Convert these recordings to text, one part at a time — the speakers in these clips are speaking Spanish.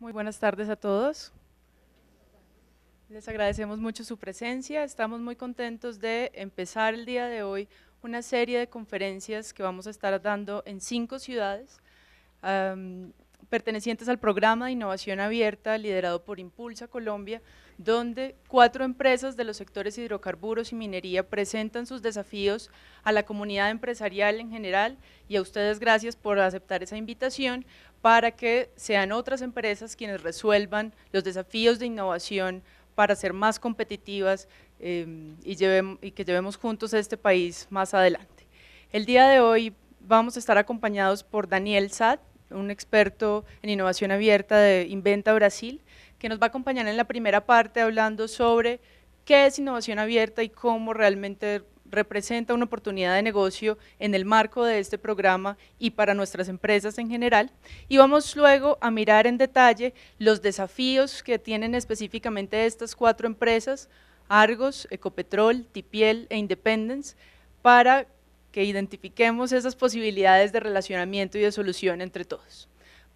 Muy buenas tardes a todos. Les agradecemos mucho su presencia. Estamos muy contentos de empezar el día de hoy una serie de conferencias que vamos a estar dando en cinco ciudades pertenecientes al programa de innovación abierta liderado por Impulsa Colombia, donde cuatro empresas de los sectores hidrocarburos y minería presentan sus desafíos a la comunidad empresarial en general y a ustedes gracias por aceptar esa invitación para que sean otras empresas quienes resuelvan los desafíos de innovación para ser más competitivas em, y, y que llevemos juntos a este país más adelante. El día de hoy vamos a estar acompañados por Daniel Sad, un experto en innovación abierta de Inventa Brasil, que nos va a acompañar en la primera parte hablando sobre qué es innovación abierta y cómo realmente representa una oportunidad de negocio en el marco de este programa y para nuestras empresas en general. Y vamos luego a mirar en detalle los desafíos que tienen específicamente estas cuatro empresas, Argos, Ecopetrol, Tipiel e Independence, para que identifiquemos esas posibilidades de relacionamiento y de solución entre todos.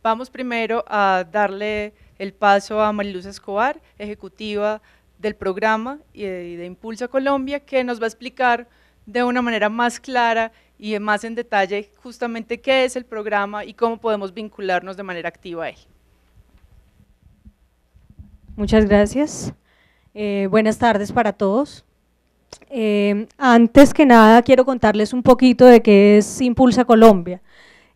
Vamos primero a darle el paso a Mariluz Escobar, ejecutiva del programa y de, Impulsa Colombia, que nos va a explicar de una manera más clara y más en detalle justamente qué es el programa y cómo podemos vincularnos de manera activa a él. Muchas gracias. Eh, buenas tardes para todos. Eh, antes que nada, quiero contarles un poquito de qué es Impulsa Colombia.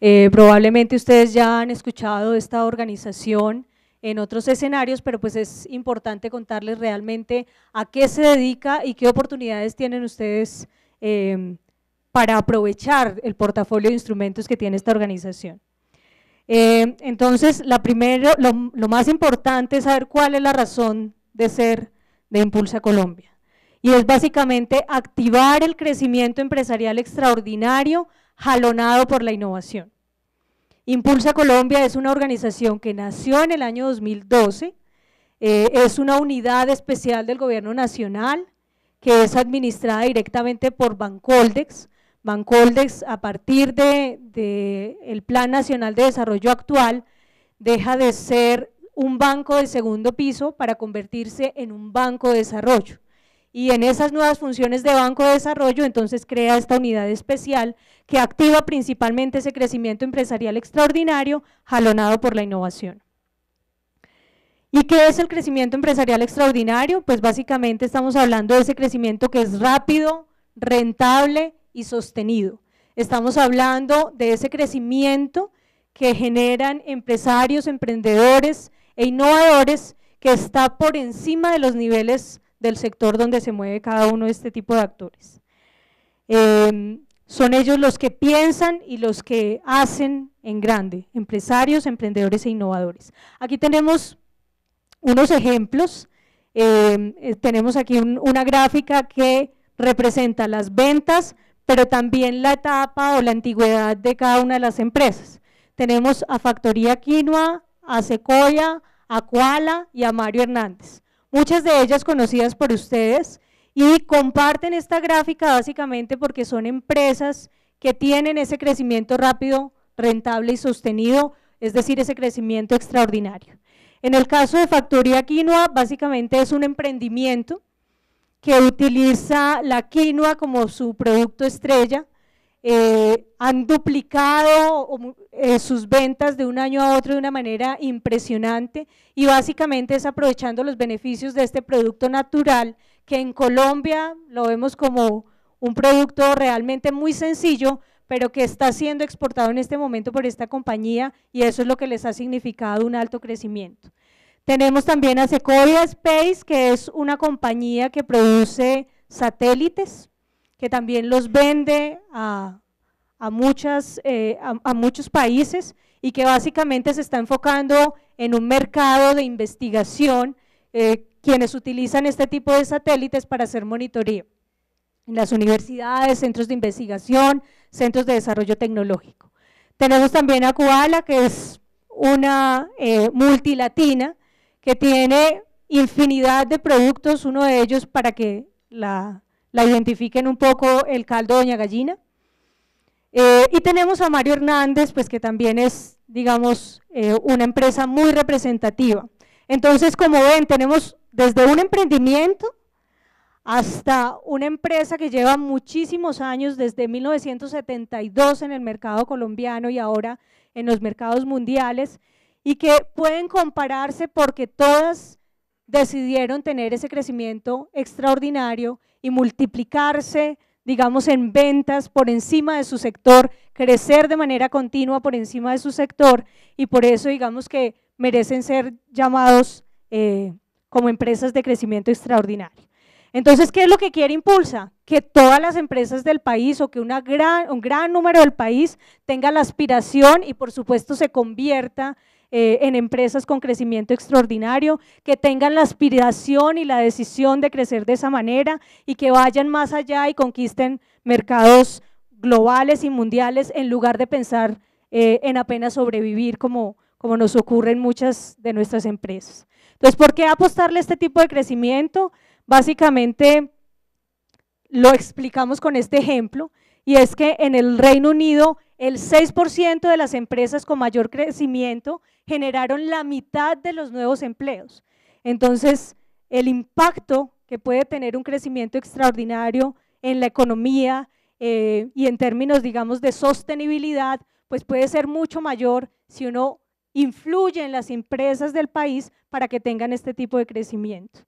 Eh, probablemente ustedes ya han escuchado esta organización en otros escenarios, pero pues es importante contarles realmente a qué se dedica y qué oportunidades tienen ustedes em, para aprovechar el portafolio de instrumentos que tiene esta organización. Em, entonces, la primero, lo, más importante es saber cuál es la razón de ser de Impulsa Colombia. Y es básicamente activar el crecimiento empresarial extraordinario jalonado por la innovación. Impulsa Colombia es una organización que nació en el año 2012, eh, es una unidad especial del gobierno nacional que es administrada directamente por Bancoldex. Bancoldex a partir del de, Plan Nacional de Desarrollo actual deja de ser un banco de segundo piso para convertirse en un banco de desarrollo y en esas nuevas funciones de Banco de Desarrollo, entonces crea esta unidad especial que activa principalmente ese crecimiento empresarial extraordinario jalonado por la innovación. ¿Y qué es el crecimiento empresarial extraordinario? Pues básicamente estamos hablando de ese crecimiento que es rápido, rentable y sostenido. Estamos hablando de ese crecimiento que generan empresarios, emprendedores e innovadores que está por encima de los niveles del sector donde se mueve cada uno de este tipo de actores. Em, son ellos los que piensan y los que hacen en grande, empresarios, emprendedores e innovadores. Aquí tenemos unos ejemplos, em, eh, tenemos aquí una gráfica que representa las ventas, pero también la etapa o la antigüedad de cada una de las empresas. Tenemos a Factoría Quinoa, a Secoya, a Koala y a Mario Hernández muchas de ellas conocidas por ustedes, y comparten esta gráfica básicamente porque son empresas que tienen ese crecimiento rápido, rentable y sostenido, es decir, ese crecimiento extraordinario. En el caso de Factoría Quinoa, básicamente es un emprendimiento que utiliza la quinoa como su producto estrella. Eh, han duplicado eh, sus ventas de un año a otro de una manera impresionante y básicamente es aprovechando los beneficios de este producto natural que en Colombia lo vemos como un producto realmente muy sencillo, pero que está siendo exportado en este momento por esta compañía y eso es lo que les ha significado un alto crecimiento. Tenemos también a Sequoia Space, que es una compañía que produce satélites, que también los vende a a, muchas, eh, a, muchos países y que básicamente se está enfocando en un mercado de investigación, eh, quienes utilizan este tipo de satélites para hacer monitoreo en las universidades, centros de investigación, centros de desarrollo tecnológico. Tenemos también a Kuala, que es una eh, multilatina que tiene infinidad de productos, uno de ellos para que la, la identifiquen un poco el caldo Doña Gallina, eh, y tenemos a Mario Hernández, pues que también es, digamos, eh, una empresa muy representativa. Entonces, como ven, tenemos desde un emprendimiento hasta una empresa que lleva muchísimos años, desde 1972 en el mercado colombiano y ahora en los mercados mundiales, y que pueden compararse porque todas decidieron tener ese crecimiento extraordinario y multiplicarse digamos, en ventas por encima de su sector, crecer de manera continua por encima de su sector y por eso, digamos, que merecen ser llamados eh, como empresas de crecimiento extraordinario. Entonces, ¿qué es lo que quiere Impulsa? Que todas las empresas del país o que gran, un gran número del país tenga la aspiración y por supuesto se convierta eh, en empresas con crecimiento extraordinario, que tengan la aspiración y la decisión de crecer de esa manera y que vayan más allá y conquisten mercados globales y mundiales en lugar de pensar eh, en apenas sobrevivir como, como nos ocurre en muchas de nuestras empresas. Entonces, ¿por qué apostarle a este tipo de crecimiento? Básicamente lo explicamos con este ejemplo, y es que en el Reino Unido el 6% de las empresas con mayor crecimiento generaron la mitad de los nuevos empleos. Entonces, el impacto que puede tener un crecimiento extraordinario en la economía eh, y en términos, digamos, de sostenibilidad, pues puede ser mucho mayor si uno influye en las empresas del país para que tengan este tipo de crecimiento.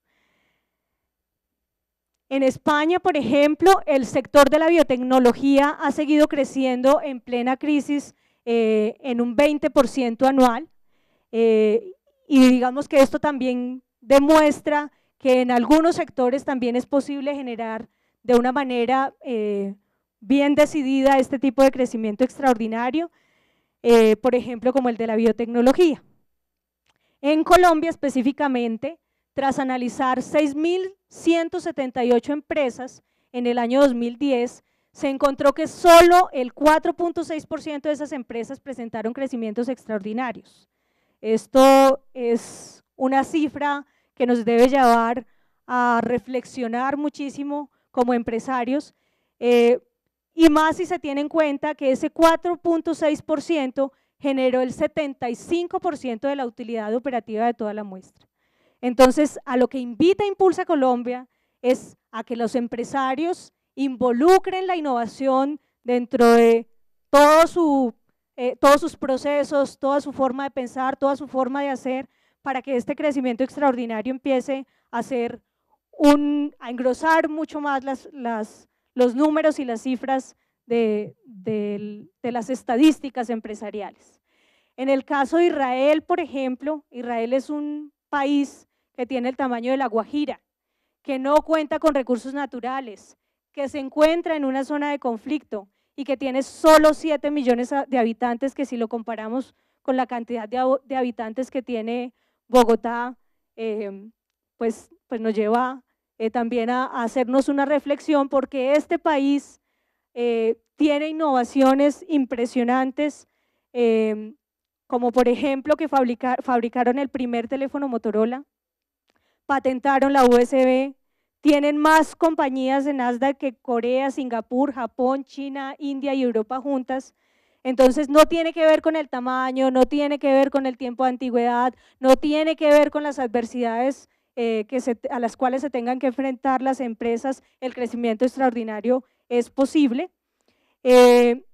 En España, por ejemplo, el sector de la biotecnología ha seguido creciendo en plena crisis eh, en un 20% anual. Eh, y digamos que esto también demuestra que en algunos sectores también es posible generar de una manera eh, bien decidida este tipo de crecimiento extraordinario, por ejemplo, como el de la biotecnología. En Colombia específicamente, tras analizar 6.178 empresas en el año 2010, se encontró que solo el 4.6% de esas empresas presentaron crecimientos extraordinarios. Esto es una cifra que nos debe llevar a reflexionar muchísimo como empresarios, eh, y más si se tiene en cuenta que ese 4.6% generó el 75% de la utilidad operativa de toda la muestra. Entonces, a lo que invita Impulsa Colombia es a que los empresarios involucren la innovación dentro de eh, todos sus procesos, toda su forma de pensar, toda su forma de hacer, para que este crecimiento extraordinario empiece a ser un, engrosar mucho más los números y las cifras de, de las estadísticas empresariales. En el caso de Israel, por ejemplo, Israel es un país que tiene el tamaño de La Guajira, que no cuenta con recursos naturales, que se encuentra en una zona de conflicto y que tiene solo 7 millones de habitantes, que si lo comparamos con la cantidad de, habitantes que tiene Bogotá, em, pues, pues nos lleva eh, también a, hacernos una reflexión porque este país eh, tiene innovaciones impresionantes, em, como por ejemplo que fabricaron el primer teléfono Motorola, patentaron la USB, tienen más compañías en Nasdaq que Corea, Singapur, Japón, China, India y Europa juntas. Entonces no tiene que ver con el tamaño, no tiene que ver con el tiempo de antigüedad, no tiene que ver con las adversidades eh, que a las cuales se tengan que enfrentar las empresas. El crecimiento extraordinario es posible. Eh,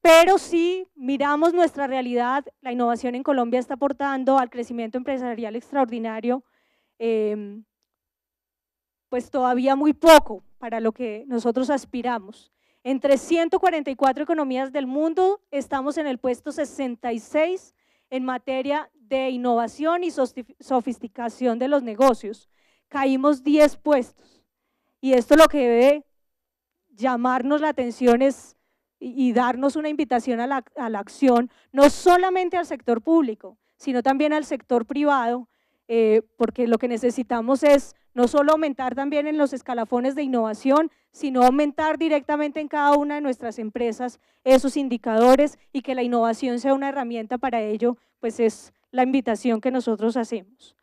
pero si miramos nuestra realidad, la innovación en Colombia está aportando al crecimiento empresarial extraordinario, Em, pues todavía muy poco para lo que nosotros aspiramos. Entre 144 economías del mundo estamos en el puesto 66 en materia de innovación y sofisticación de los negocios. Caímos 10 puestos. Y esto lo que debe llamarnos la atención es y, darnos una invitación a la, a la acción, no solamente al sector público, sino también al sector privado, eh, porque lo que necesitamos es no solo aumentar también en los escalafones de innovación, sino aumentar directamente en cada una de nuestras empresas esos indicadores y que la innovación sea una herramienta para ello, pues es la invitación que nosotros hacemos.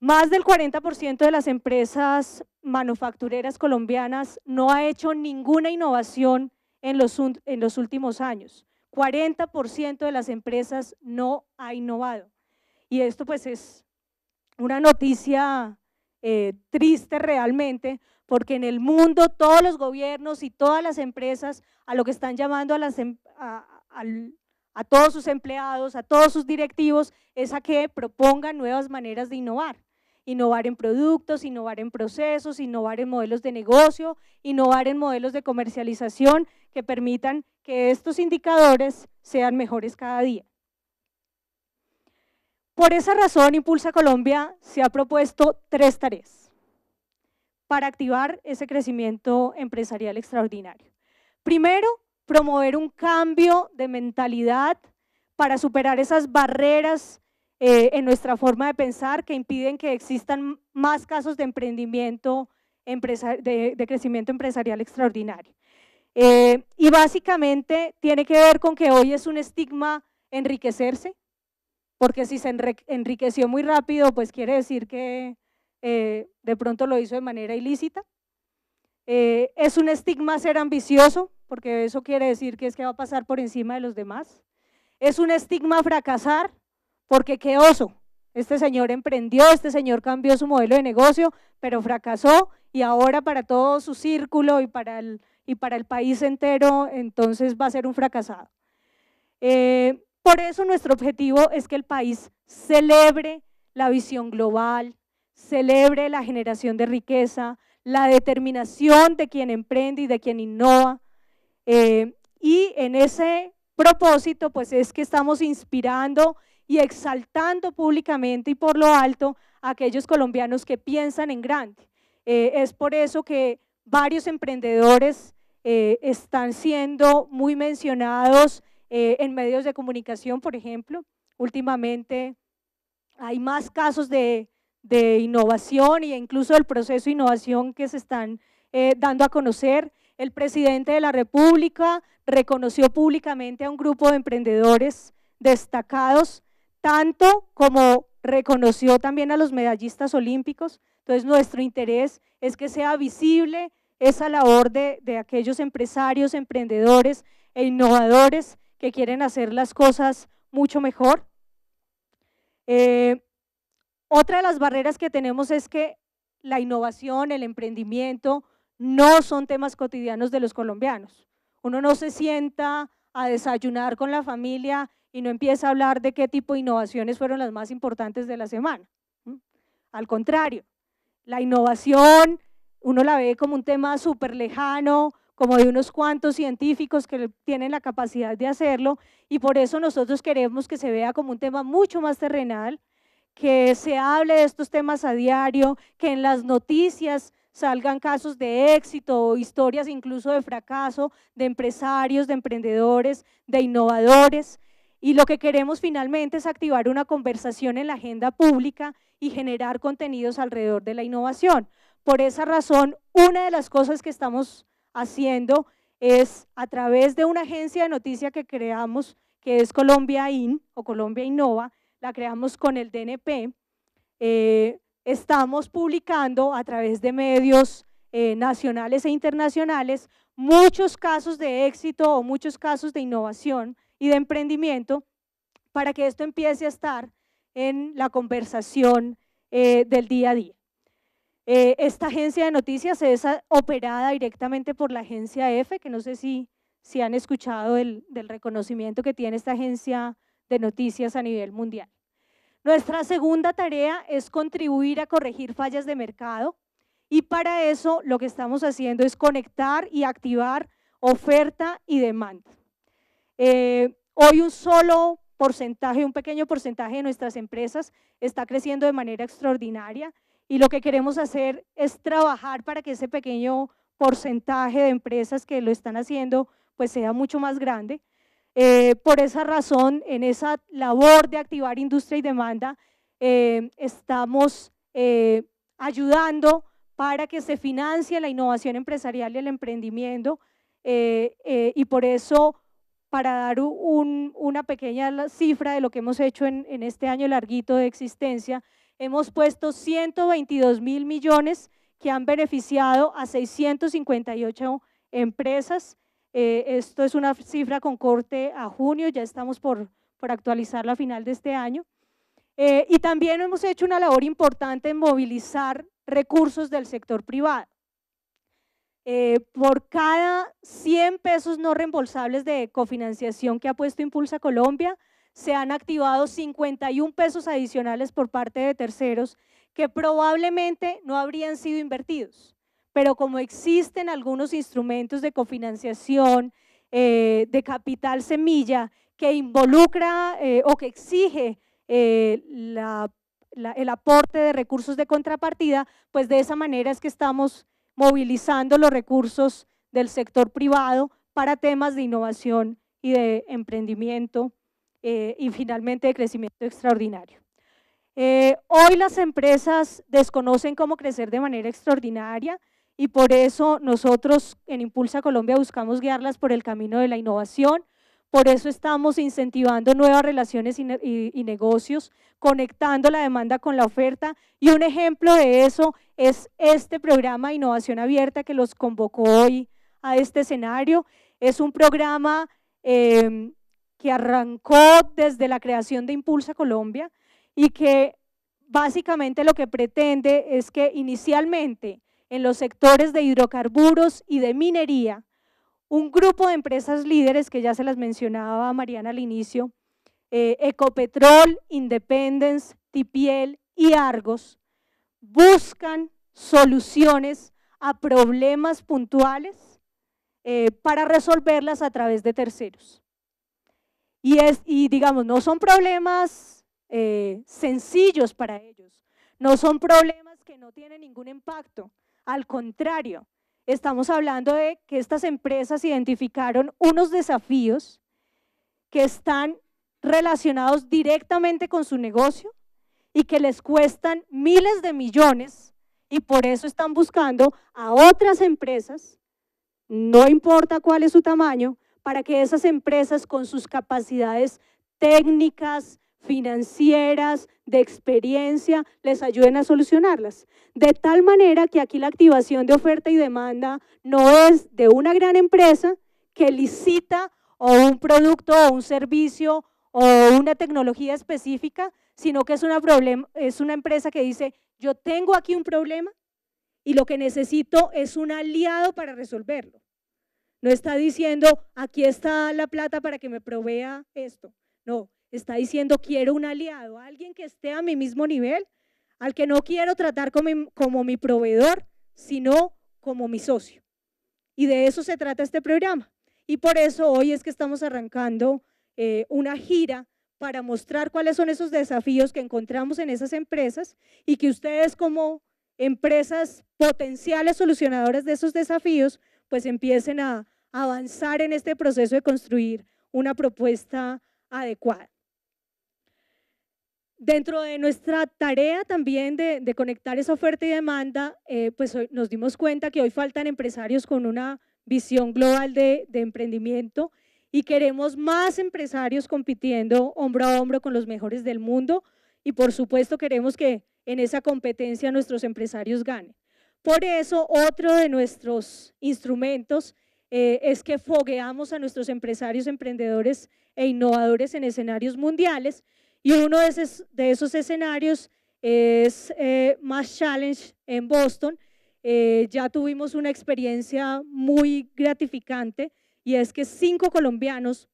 Más del 40% de las empresas manufactureras colombianas no ha hecho ninguna innovación en los, en los últimos años. 40% de las empresas no ha innovado. Y esto pues es una noticia eh, triste realmente, porque en el mundo todos los gobiernos y todas las empresas a lo que están llamando a, las, em, a todos sus empleados, a todos sus directivos, es a que propongan nuevas maneras de innovar innovar en productos, innovar en procesos, innovar en modelos de negocio, innovar en modelos de comercialización que permitan que estos indicadores sean mejores cada día. Por esa razón, Impulsa Colombia se ha propuesto tres tareas para activar ese crecimiento empresarial extraordinario. Primero, promover un cambio de mentalidad para superar esas barreras eh, en nuestra forma de pensar que impiden que existan más casos de emprendimiento, de, crecimiento empresarial extraordinario. Eh, y básicamente tiene que ver con que hoy es un estigma enriquecerse, porque si se enriqueció muy rápido, pues quiere decir que eh, de pronto lo hizo de manera ilícita. Eh, es un estigma ser ambicioso, porque eso quiere decir que es que va a pasar por encima de los demás. Es un estigma fracasar, porque qué oso. Este señor emprendió, este señor cambió su modelo de negocio, pero fracasó y ahora para todo su círculo y para el, y para el país entero, entonces va a ser un fracasado. Eh, por eso nuestro objetivo es que el país celebre la visión global, celebre la generación de riqueza, la determinación de quien emprende y de quien innova. Eh, y en ese propósito, pues es que estamos inspirando y exaltando públicamente y por lo alto a aquellos colombianos que piensan en grande. Eh, es por eso que varios emprendedores eh, están siendo muy mencionados eh, en medios de comunicación, por ejemplo. Últimamente hay más casos de, innovación e incluso del proceso de innovación que se están eh, dando a conocer. El presidente de la República reconoció públicamente a un grupo de emprendedores destacados, tanto como reconoció también a los medallistas olímpicos. Entonces nuestro interés es que sea visible esa labor de, de aquellos empresarios, emprendedores e innovadores que quieren hacer las cosas mucho mejor. Eh, otra de las barreras que tenemos es que la innovación, el emprendimiento, no son temas cotidianos de los colombianos. Uno no se sienta a desayunar con la familia y no empieza a hablar de qué tipo de innovaciones fueron las más importantes de la semana. Al contrario, la innovación uno la ve como un tema súper lejano, como de unos cuantos científicos que tienen la capacidad de hacerlo y por eso nosotros queremos que se vea como un tema mucho más terrenal, que se hable de estos temas a diario, que en las noticias salgan casos de éxito o historias incluso de fracaso de empresarios, de emprendedores, de innovadores. Y lo que queremos finalmente es activar una conversación en la agenda pública y generar contenidos alrededor de la innovación. Por esa razón, una de las cosas que estamos haciendo es a través de una agencia de noticia que creamos, que es Colombia IN o Colombia Innova, la creamos con el DNP. Eh, estamos publicando a través de medios eh, nacionales e internacionales muchos casos de éxito o muchos casos de innovación y de emprendimiento para que esto empiece a estar en la conversación eh, del día a día. Eh, esta agencia de noticias es operada directamente por la agencia EFE, que no sé si, si han escuchado el, del reconocimiento que tiene esta agencia de noticias a nivel mundial. Nuestra segunda tarea es contribuir a corregir fallas de mercado y para eso lo que estamos haciendo es conectar y activar oferta y demanda. Eh, hoy un solo porcentaje, un pequeño porcentaje de nuestras empresas está creciendo de manera extraordinaria y lo que queremos hacer es trabajar para que ese pequeño porcentaje de empresas que lo están haciendo pues sea mucho más grande. Eh, por esa razón, en esa labor de activar industria y demanda, eh, estamos eh, ayudando para que se financie la innovación empresarial y el emprendimiento. y por eso, para dar una pequeña cifra de lo que hemos hecho en, en este año larguito de existencia, Hemos puesto 122 mil millones que han beneficiado a 658 empresas. Eh, esto es una cifra con corte a junio, ya estamos por, por actualizar la final de este año. Eh, y también hemos hecho una labor importante en movilizar recursos del sector privado. Eh, por cada 100 pesos no reembolsables de cofinanciación que ha puesto Impulsa Colombia, se han activado 51 pesos adicionales por parte de terceros que probablemente no habrían sido invertidos. Pero como existen algunos instrumentos de cofinanciación, eh, de capital semilla, que involucra eh, o que exige eh, el aporte de recursos de contrapartida, pues de esa manera es que estamos movilizando los recursos del sector privado para temas de innovación y de emprendimiento eh, y finalmente de crecimiento extraordinario. Eh, hoy las empresas desconocen cómo crecer de manera extraordinaria y por eso nosotros en Impulsa Colombia buscamos guiarlas por el camino de la innovación, por eso estamos incentivando nuevas relaciones y, negocios, conectando la demanda con la oferta. Y un ejemplo de eso es este programa Innovación Abierta que los convocó hoy a este escenario. Es un programa em, que arrancó desde la creación de Impulsa Colombia y que básicamente lo que pretende es que inicialmente en los sectores de hidrocarburos y de minería, un grupo de empresas líderes que ya se las mencionaba Mariana al inicio, eh, Ecopetrol, Independence, Tipiel y Argos, buscan soluciones a problemas puntuales eh, para resolverlas a través de terceros. Y, digamos, no son problemas eh, sencillos para ellos, no son problemas que no tienen ningún impacto, al contrario, estamos hablando de que estas empresas identificaron unos desafíos que están relacionados directamente con su negocio y que les cuestan miles de millones y por eso están buscando a otras empresas, no importa cuál es su tamaño, para que esas empresas con sus capacidades técnicas, financieras, de experiencia, les ayuden a solucionarlas. De tal manera que aquí la activación de oferta y demanda no es de una gran empresa que licita o un producto o un servicio o una tecnología específica, sino que es una, es una empresa que dice, yo tengo aquí un problema y lo que necesito es un aliado para resolverlo. No está diciendo, aquí está la plata para que me provea esto. No, está diciendo, quiero un aliado, alguien que esté a mi mismo nivel, al que no quiero tratar como mi, proveedor, sino como mi socio. Y de eso se trata este programa. Y por eso hoy es que estamos arrancando eh, una gira para mostrar cuáles son esos desafíos que encontramos en esas empresas y que ustedes como empresas potenciales solucionadoras de esos desafíos pues empiecen a avanzar en este proceso de construir una propuesta adecuada. Dentro de nuestra tarea también de, conectar esa oferta y demanda, eh, pues nos dimos cuenta que hoy faltan empresarios con una visión global de emprendimiento y queremos más empresarios compitiendo hombro a hombro con los mejores del mundo y por supuesto queremos que en esa competencia nuestros empresarios ganen. Por eso, otro de nuestros instrumentos eh, es que fogueamos a nuestros empresarios, emprendedores e innovadores en escenarios mundiales. Y uno de, esos, de esos escenarios es eh, Mass Challenge en Boston. Eh, ya tuvimos una experiencia muy gratificante y es que cinco colombianos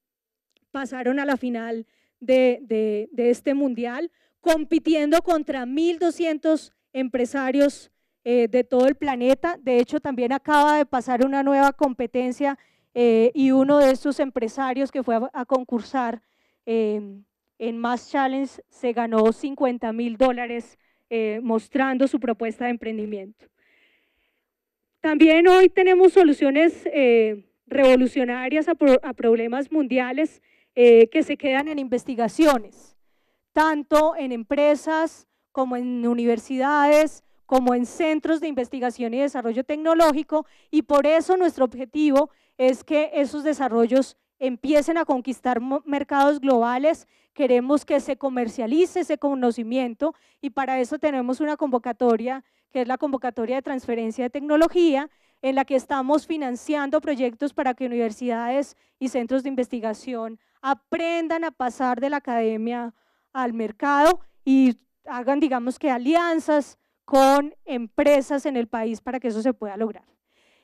pasaron a la final de, este mundial compitiendo contra 1.200 empresarios eh, de todo el planeta. De hecho, también acaba de pasar una nueva competencia eh, y uno de estos empresarios que fue a, concursar em, en Mass Challenge se ganó 50 mil dólares eh, mostrando su propuesta de emprendimiento. También hoy tenemos soluciones revolucionarias a, problemas mundiales que se quedan en investigaciones tanto en empresas como en universidades, como en centros de investigación y desarrollo tecnológico, y por eso nuestro objetivo es que esos desarrollos empiecen a conquistar mercados globales, queremos que se comercialice ese conocimiento y para eso tenemos una convocatoria que es la convocatoria de transferencia de tecnología, en la que estamos financiando proyectos para que universidades y centros de investigación aprendan a pasar de la academia al mercado y hagan, digamos que, alianzas con empresas en el país para que eso se pueda lograr.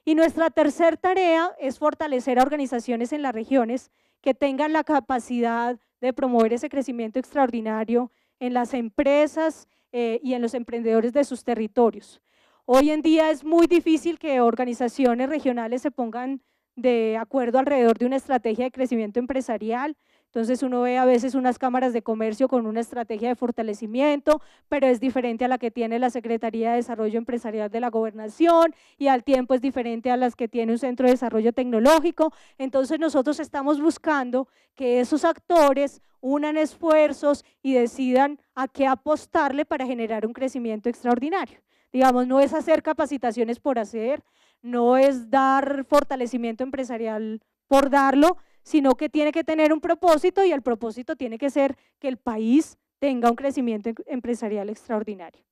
Y nuestra tercera tarea es fortalecer a organizaciones en las regiones que tengan la capacidad de promover ese crecimiento extraordinario en las empresas eh, y en los emprendedores de sus territorios. Hoy en día es muy difícil que organizaciones regionales se pongan de acuerdo alrededor de una estrategia de crecimiento empresarial, entonces uno ve a veces unas cámaras de comercio con una estrategia de fortalecimiento, pero es diferente a la que tiene la Secretaría de Desarrollo Empresarial de la Gobernación y al tiempo es diferente a las que tiene un Centro de Desarrollo Tecnológico. Entonces nosotros estamos buscando que esos actores unan esfuerzos y decidan a qué apostarle para generar un crecimiento extraordinario. Digamos, no es hacer capacitaciones por hacer, no es dar fortalecimiento empresarial por darlo, sino que tiene que tener un propósito y el propósito tiene que ser que el país tenga un crecimiento em-, empresarial extraordinario.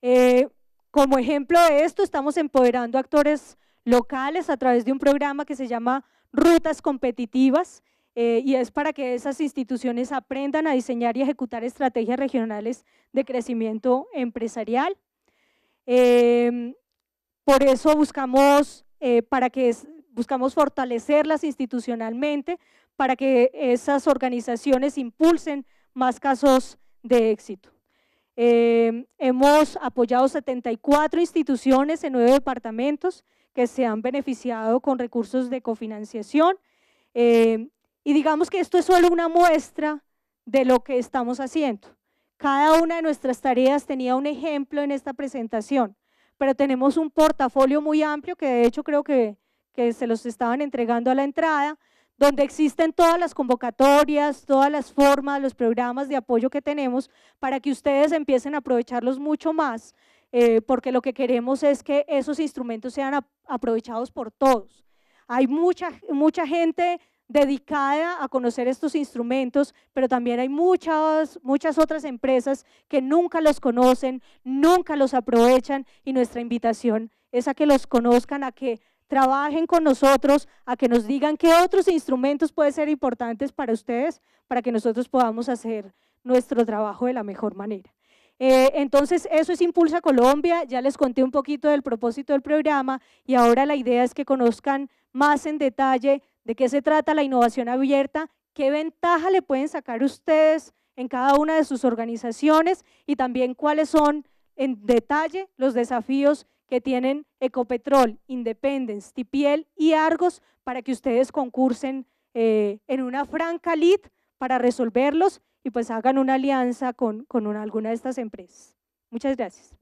Eh, como ejemplo de esto, estamos empoderando actores locales a través de un programa que se llama Rutas Competitivas eh, y es para que esas instituciones aprendan a diseñar y ejecutar estrategias regionales de crecimiento empresarial. Eh, por eso buscamos para que buscamos fortalecerlas institucionalmente para que esas organizaciones impulsen más casos de éxito. Em, hemos apoyado 74 instituciones en nueve departamentos que se han beneficiado con recursos de cofinanciación em, y digamos que esto es solo una muestra de lo que estamos haciendo. Cada una de nuestras tareas tenía un ejemplo en esta presentación, pero tenemos un portafolio muy amplio que de hecho creo que que se los estaban entregando a la entrada, donde existen todas las convocatorias, todas las formas, los programas de apoyo que tenemos para que ustedes empiecen a aprovecharlos mucho más, eh, porque lo que queremos es que esos instrumentos sean aprovechados por todos. Hay mucha, mucha gente dedicada a conocer estos instrumentos, pero también hay muchas, muchas otras empresas que nunca los conocen, nunca los aprovechan y nuestra invitación es a que los conozcan, a que trabajen con nosotros a que nos digan qué otros instrumentos pueden ser importantes para ustedes, para que nosotros podamos hacer nuestro trabajo de la mejor manera. Eh, entonces, eso es Impulsa Colombia, ya les conté un poquito del propósito del programa y ahora la idea es que conozcan más en detalle de qué se trata la innovación abierta, qué ventaja le pueden sacar ustedes en cada una de sus organizaciones y también cuáles son en detalle los desafíos que tienen Ecopetrol, Independence, Tipiel y Argos para que ustedes concursen eh, en una franca lead para resolverlos y pues hagan una alianza con, alguna de estas empresas. Muchas gracias.